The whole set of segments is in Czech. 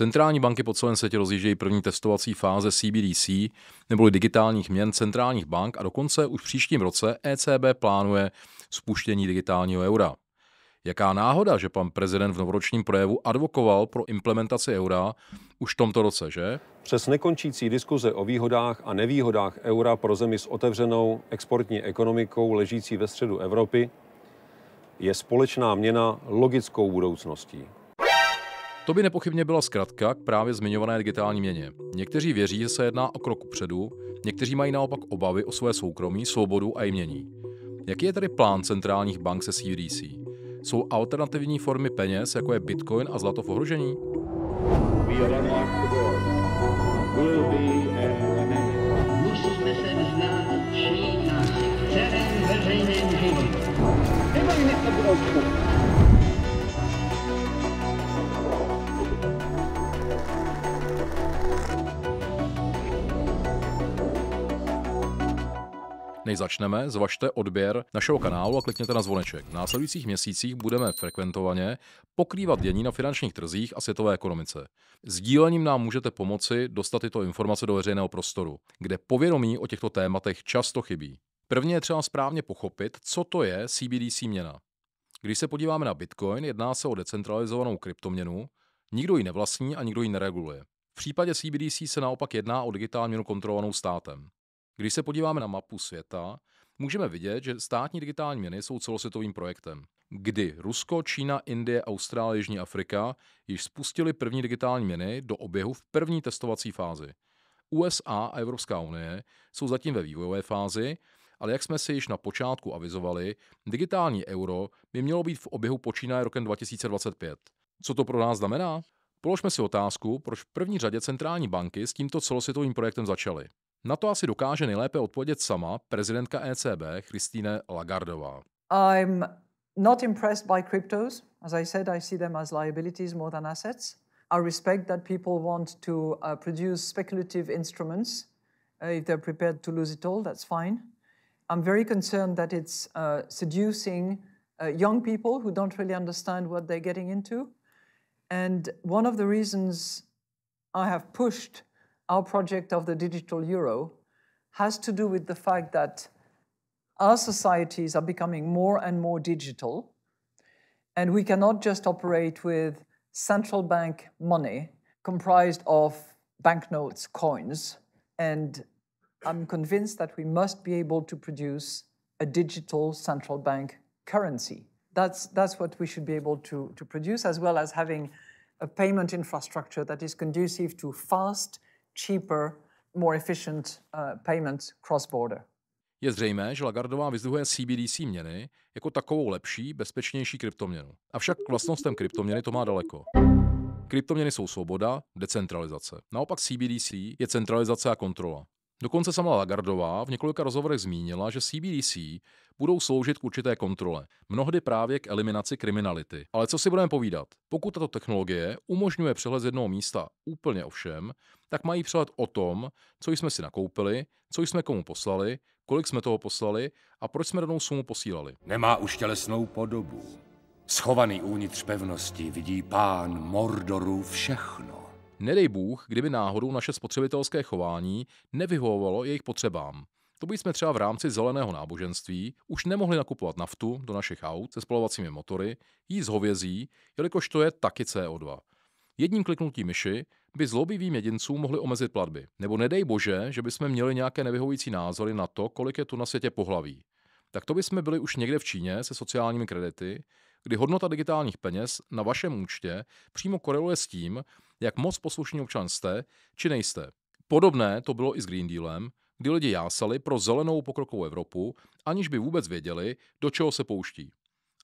Centrální banky po celém světě rozjíždějí první testovací fáze CBDC neboli digitálních měn centrálních bank a dokonce už v příštím roce ECB plánuje spuštění digitálního eura. Jaká náhoda, že pan prezident v novoročním projevu advokoval pro implementaci eura už v tomto roce, že? Přes nekončící diskuze o výhodách a nevýhodách eura pro zemi s otevřenou exportní ekonomikou ležící ve středu Evropy je společná měna logickou budoucností. To by nepochybně byla zkratka k právě zmiňované digitální měně. Někteří věří, že se jedná o krok předu, někteří mají naopak obavy o své soukromí, svobodu a jmění. Jaký je tedy plán centrálních bank se CDC? Jsou alternativní formy peněz, jako je bitcoin a zlato v ohrožení? Musíme se všichni Než začneme, zvažte odběr našeho kanálu a klikněte na zvoneček. V následujících měsících budeme frekventovaně pokrývat dění na finančních trzích a světové ekonomice. Sdílením nám můžete pomoci dostat tyto informace do veřejného prostoru, kde povědomí o těchto tématech často chybí. Prvně je třeba správně pochopit, co to je CBDC měna. Když se podíváme na Bitcoin, jedná se o decentralizovanou kryptoměnu, nikdo ji nevlastní a nikdo ji nereguluje. V případě CBDC se naopak jedná o digitální měnu kontrolovanou státem. Když se podíváme na mapu světa, můžeme vidět, že státní digitální měny jsou celosvětovým projektem. Kdy Rusko, Čína, Indie, Austrálie, Jižní Afrika již spustili první digitální měny do oběhu v první testovací fázi. USA a Evropská unie jsou zatím ve vývojové fázi, ale jak jsme si již na počátku avizovali, digitální euro by mělo být v oběhu počínaje rokem 2025. Co to pro nás znamená? Položme si otázku, proč v první řadě centrální banky s tímto celosvětovým projektem začaly. Na to asi dokáže nejlépe odpovědět sama prezidentka ECB Christine Lagardová. I'm not impressed by cryptos. As I said, I see them as liabilities more than assets. I respect that people want to uh, produce speculative instruments. Uh, if they're prepared to lose it all, that's fine. I'm very concerned that it's uh, seducing uh, young people who don't really understand what they're getting into. And one of the reasons I have pushed our project of the digital euro has to do with the fact that our societies are becoming more and more digital, and we cannot just operate with central bank money comprised of banknotes, coins, and I'm convinced that we must be able to produce a digital central bank currency. That's, that's what we should be able to, to produce, as well as having a payment infrastructure that is conducive to fast cheaper, more efficient uh, payments cross-border. Je zřejmé, že Lagardová vyzduhuje CBDC měny jako takovou lepší, bezpečnější kryptoměnu. Avšak k vlastnostem kryptoměny to má daleko. Kryptoměny jsou svoboda, decentralizace. Naopak CBDC je centralizace a kontrola. Dokonce sama Lagardová v několika rozhovorech zmínila, že CBDC budou sloužit k určité kontrole, mnohdy právě k eliminaci kriminality. Ale co si budeme povídat? Pokud tato technologie umožňuje přehled z jednoho místa úplně ovšem, tak mají přehled o tom, co jsme si nakoupili, co jsme komu poslali, kolik jsme toho poslali a proč jsme danou sumu posílali. Nemá už tělesnou podobu. Schovaný uvnitř pevnosti vidí pán Mordoru všechno. Nedej Bůh, kdyby náhodou naše spotřebitelské chování nevyhovovalo jejich potřebám. To by jsme třeba v rámci zeleného náboženství už nemohli nakupovat naftu do našich aut se spalovacími motory, z hovězí, jelikož to je taky CO2. Jedním kliknutím myši by zlobivým jedincům mohli omezit platby. Nebo nedej bože, že bychom měli nějaké nevyhovující názory na to, kolik je tu na světě pohlaví. Tak to by jsme byli už někde v Číně se sociálními kredity, kdy hodnota digitálních peněz na vašem účtě přímo koreluje s tím, jak moc poslušní občan jste, či nejste. Podobné to bylo i s Green Dealem, kdy lidi jásali pro zelenou pokrokovou Evropu, aniž by vůbec věděli, do čeho se pouští.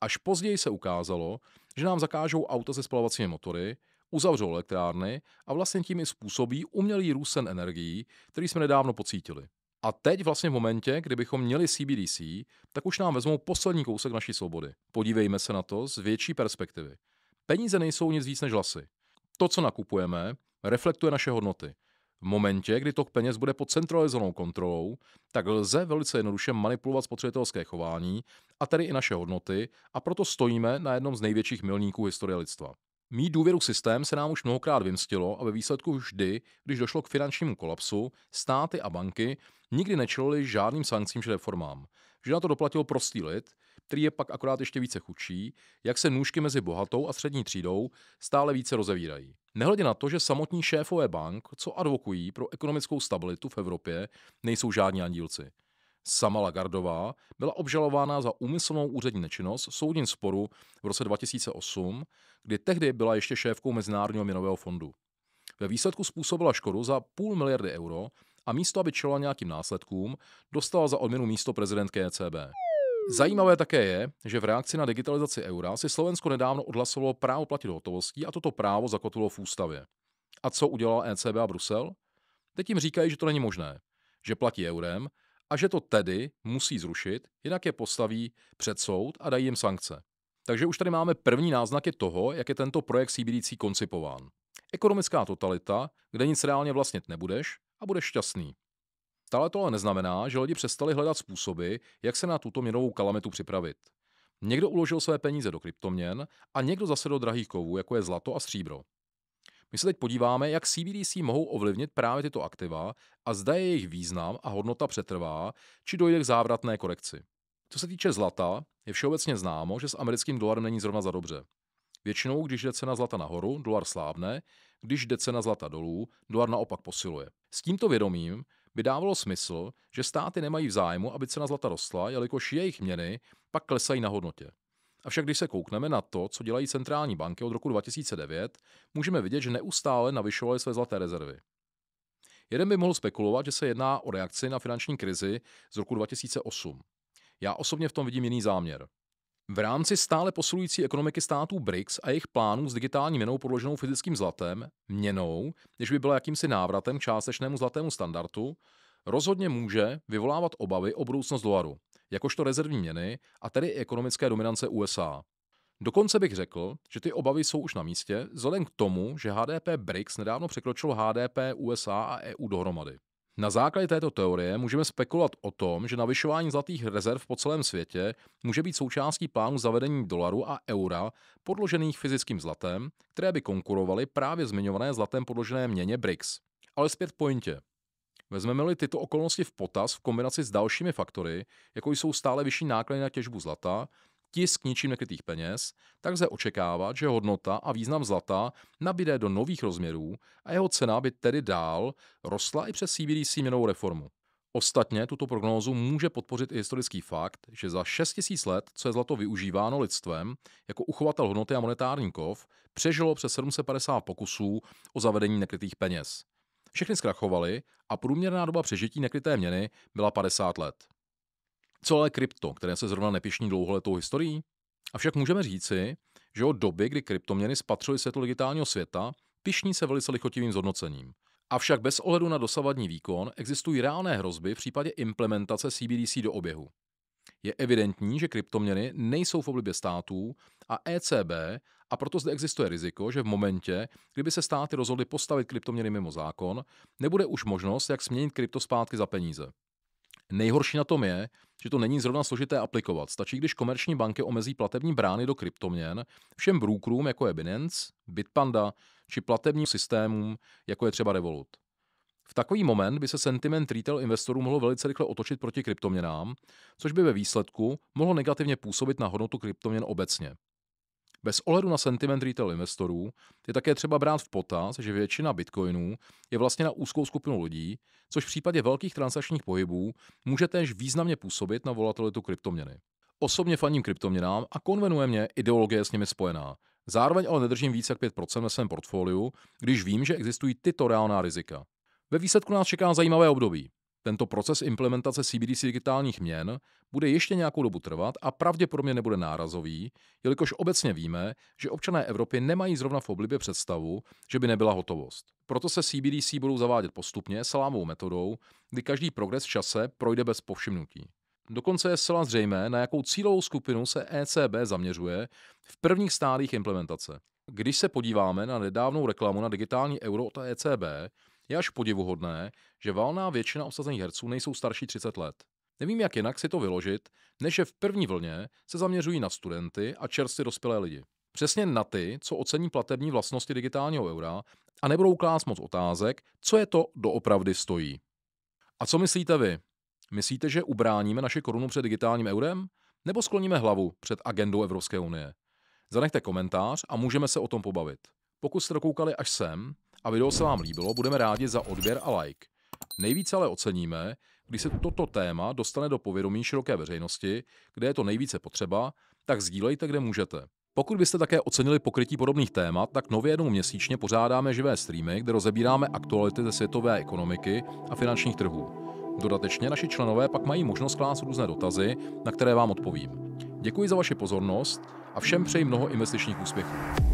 Až později se ukázalo, že nám zakážou auta se spalovacími motory, uzavřou elektrárny a vlastně tím i způsobí umělý růsen energií, který jsme nedávno pocítili. A teď vlastně v momentě, kdybychom měli CBDC, tak už nám vezmou poslední kousek naší svobody. Podívejme se na to z větší perspektivy. Peníze nejsou nic víc než hlasy to, co nakupujeme, reflektuje naše hodnoty. V momentě, kdy tok peněz bude pod centralizovanou kontrolou, tak lze velice jednoduše manipulovat spotřebitelské chování a tedy i naše hodnoty a proto stojíme na jednom z největších milníků historie lidstva. Mít důvěru systém se nám už mnohokrát vymstilo a ve výsledku vždy, když došlo k finančnímu kolapsu, státy a banky nikdy nečelili žádným sankcím či reformám. Že na to doplatil prostý lid, který je pak akorát ještě více chudší, jak se nůžky mezi bohatou a střední třídou stále více rozevírají. Nehledě na to, že samotní šéfové bank, co advokují pro ekonomickou stabilitu v Evropě, nejsou žádní andílci. Sama Lagardová byla obžalována za úmyslnou úřední nečinnost v soudním sporu v roce 2008, kdy tehdy byla ještě šéfkou Mezinárodního měnového fondu. Ve výsledku způsobila škodu za půl miliardy euro a místo, aby čelila nějakým následkům, dostala za odměnu místo prezidentky ECB. Zajímavé také je, že v reakci na digitalizaci eura si Slovensko nedávno odhlasovalo právo platit hotovostí a toto právo zakotulo v ústavě. A co udělala ECB a Brusel? Teď jim říkají, že to není možné, že platí eurem a že to tedy musí zrušit, jinak je postaví před soud a dají jim sankce. Takže už tady máme první náznaky toho, jak je tento projekt CBDC koncipován. Ekonomická totalita, kde nic reálně vlastnit nebudeš a budeš šťastný. Stále to ale neznamená, že lidi přestali hledat způsoby, jak se na tuto měnovou kalamitu připravit. Někdo uložil své peníze do kryptoměn a někdo zase do drahých kovů, jako je zlato a stříbro. My se teď podíváme, jak CBDC mohou ovlivnit právě tyto aktiva a zda je jejich význam a hodnota přetrvá, či dojde k závratné korekci. Co se týče zlata, je všeobecně známo, že s americkým dolarem není zrovna za dobře. Většinou, když jde cena zlata nahoru, dolar slábne, když jde cena zlata dolů, dolar naopak posiluje. S tímto vědomím by dávalo smysl, že státy nemají v zájmu, aby cena zlata rostla, jelikož jejich měny pak klesají na hodnotě. Avšak když se koukneme na to, co dělají centrální banky od roku 2009, můžeme vidět, že neustále navyšovaly své zlaté rezervy. Jeden by mohl spekulovat, že se jedná o reakci na finanční krizi z roku 2008. Já osobně v tom vidím jiný záměr. V rámci stále posilující ekonomiky států BRICS a jejich plánů s digitální měnou podloženou fyzickým zlatem, měnou, jež by byla jakýmsi návratem k částečnému zlatému standardu, rozhodně může vyvolávat obavy o budoucnost dolaru, jakožto rezervní měny a tedy i ekonomické dominance USA. Dokonce bych řekl, že ty obavy jsou už na místě, vzhledem k tomu, že HDP BRICS nedávno překročilo HDP USA a EU dohromady. Na základě této teorie můžeme spekulovat o tom, že navyšování zlatých rezerv po celém světě může být součástí plánu zavedení dolaru a eura podložených fyzickým zlatem, které by konkurovaly právě zmiňované zlatem podložené měně BRICS. Ale zpět pointě. Vezmeme-li tyto okolnosti v potaz v kombinaci s dalšími faktory, jako jsou stále vyšší náklady na těžbu zlata, tisk ničím nekrytých peněz, tak lze očekávat, že hodnota a význam zlata nabíde do nových rozměrů a jeho cena by tedy dál rostla i přes CBDC měnovou reformu. Ostatně tuto prognózu může podpořit i historický fakt, že za 000 let, co je zlato využíváno lidstvem jako uchovatel hodnoty a monetární kov, přežilo přes 750 pokusů o zavedení nekrytých peněz. Všechny zkrachovaly a průměrná doba přežití nekryté měny byla 50 let. Co ale krypto, které se zrovna nepišní dlouholetou historií? Avšak můžeme říci, že od doby, kdy kryptoměny spatřily světlo digitálního světa, pišní se velice lichotivým zhodnocením. Avšak bez ohledu na dosavadní výkon existují reálné hrozby v případě implementace CBDC do oběhu. Je evidentní, že kryptoměny nejsou v oblibě států a ECB a proto zde existuje riziko, že v momentě, kdyby se státy rozhodly postavit kryptoměny mimo zákon, nebude už možnost, jak směnit krypto zpátky za peníze. Nejhorší na tom je, že to není zrovna složité aplikovat. Stačí, když komerční banky omezí platební brány do kryptoměn všem brokerům, jako je Binance, Bitpanda, či platebním systémům, jako je třeba Revolut. V takový moment by se sentiment retail investorů mohlo velice rychle otočit proti kryptoměnám, což by ve výsledku mohlo negativně působit na hodnotu kryptoměn obecně. Bez ohledu na sentiment retail investorů je také třeba brát v potaz, že většina bitcoinů je vlastně na úzkou skupinu lidí, což v případě velkých transakčních pohybů může též významně působit na volatilitu kryptoměny. Osobně faním kryptoměnám a konvenuje mě ideologie s nimi spojená. Zároveň ale nedržím více jak 5% ve svém portfoliu, když vím, že existují tyto reálná rizika. Ve výsledku nás čeká zajímavé období. Tento proces implementace CBDC digitálních měn bude ještě nějakou dobu trvat a pravděpodobně nebude nárazový, jelikož obecně víme, že občané Evropy nemají zrovna v oblibě představu, že by nebyla hotovost. Proto se CBDC budou zavádět postupně salámovou metodou, kdy každý progres v čase projde bez povšimnutí. Dokonce je zcela zřejmé, na jakou cílovou skupinu se ECB zaměřuje v prvních stádích implementace. Když se podíváme na nedávnou reklamu na digitální euro od ECB, je až podivuhodné, že valná většina obsazených herců nejsou starší 30 let. Nevím, jak jinak si to vyložit, než že v první vlně se zaměřují na studenty a čerstvě dospělé lidi. Přesně na ty, co ocení platební vlastnosti digitálního eura a nebudou klást moc otázek, co je to doopravdy stojí. A co myslíte vy? Myslíte, že ubráníme naši korunu před digitálním eurem? Nebo skloníme hlavu před agendou Evropské unie? Zanechte komentář a můžeme se o tom pobavit. Pokud jste dokoukali až sem, a video se vám líbilo, budeme rádi za odběr a like. Nejvíce ale oceníme, když se toto téma dostane do povědomí široké veřejnosti, kde je to nejvíce potřeba, tak sdílejte, kde můžete. Pokud byste také ocenili pokrytí podobných témat, tak nově jednou měsíčně pořádáme živé streamy, kde rozebíráme aktuality ze světové ekonomiky a finančních trhů. Dodatečně naši členové pak mají možnost klást různé dotazy, na které vám odpovím. Děkuji za vaši pozornost a všem přeji mnoho investičních úspěchů.